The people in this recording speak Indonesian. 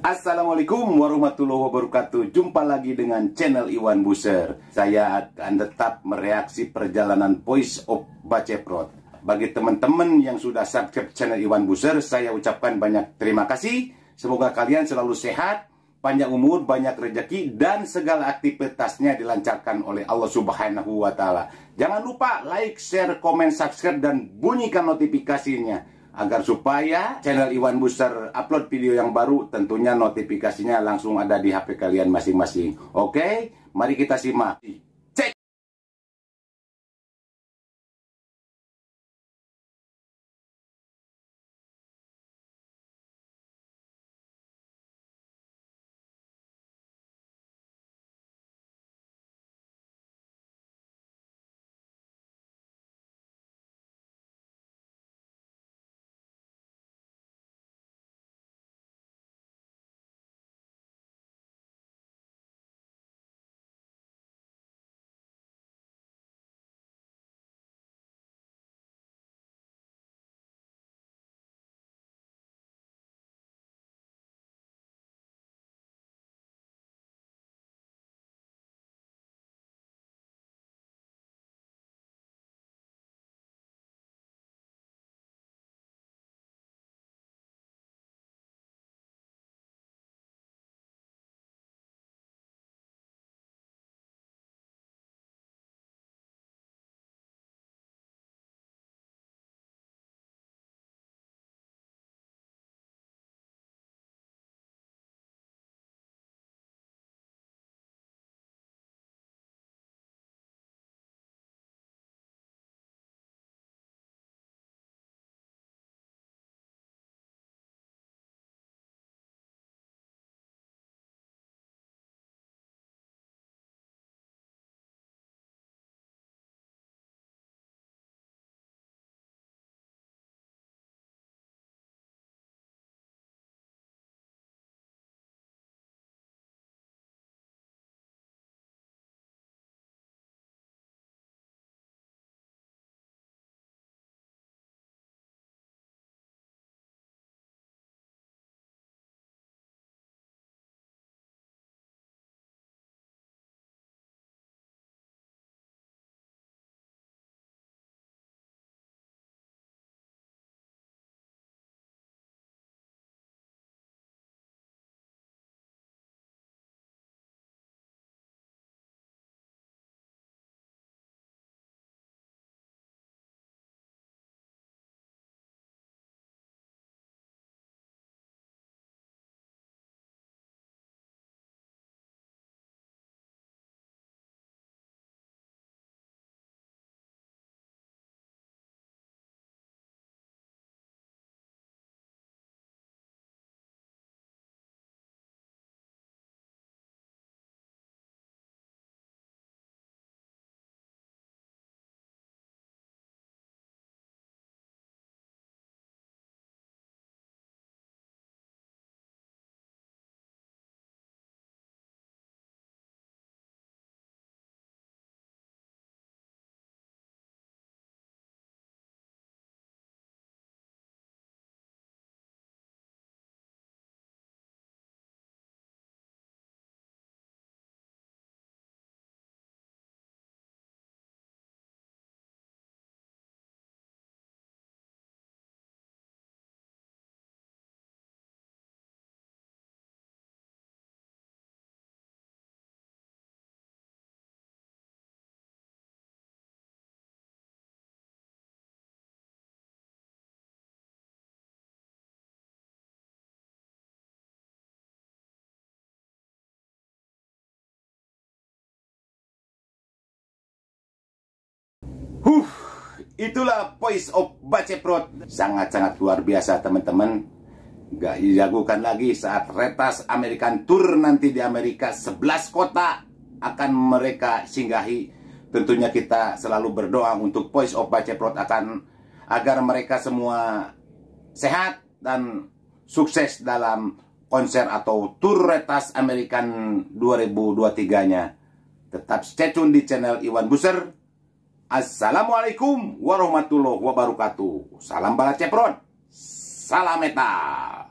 Assalamualaikum warahmatullahi wabarakatuh Jumpa lagi dengan channel Iwan Buser Saya akan tetap mereaksi perjalanan Voice of Baceprot Bagi teman-teman yang sudah subscribe channel Iwan Buser Saya ucapkan banyak terima kasih Semoga kalian selalu sehat Panjang umur, banyak rejeki Dan segala aktivitasnya dilancarkan oleh Allah subhanahu wa ta'ala Jangan lupa like, share, komen, subscribe Dan bunyikan notifikasinya agar supaya channel Iwan Buster upload video yang baru tentunya notifikasinya langsung ada di HP kalian masing-masing. Oke, mari kita simak. Huh, itulah voice of Baceprot. Sangat-sangat luar biasa teman-teman. Gak diragukan lagi saat retas American Tour nanti di Amerika 11 kota akan mereka singgahi. Tentunya kita selalu berdoa untuk voice of Baceprot akan agar mereka semua sehat dan sukses dalam konser atau tour retas American 2023-nya. Tetap stay tune di channel Iwan Buser Assalamualaikum warahmatullahi wabarakatuh. Salam bala cepron. Salam metal.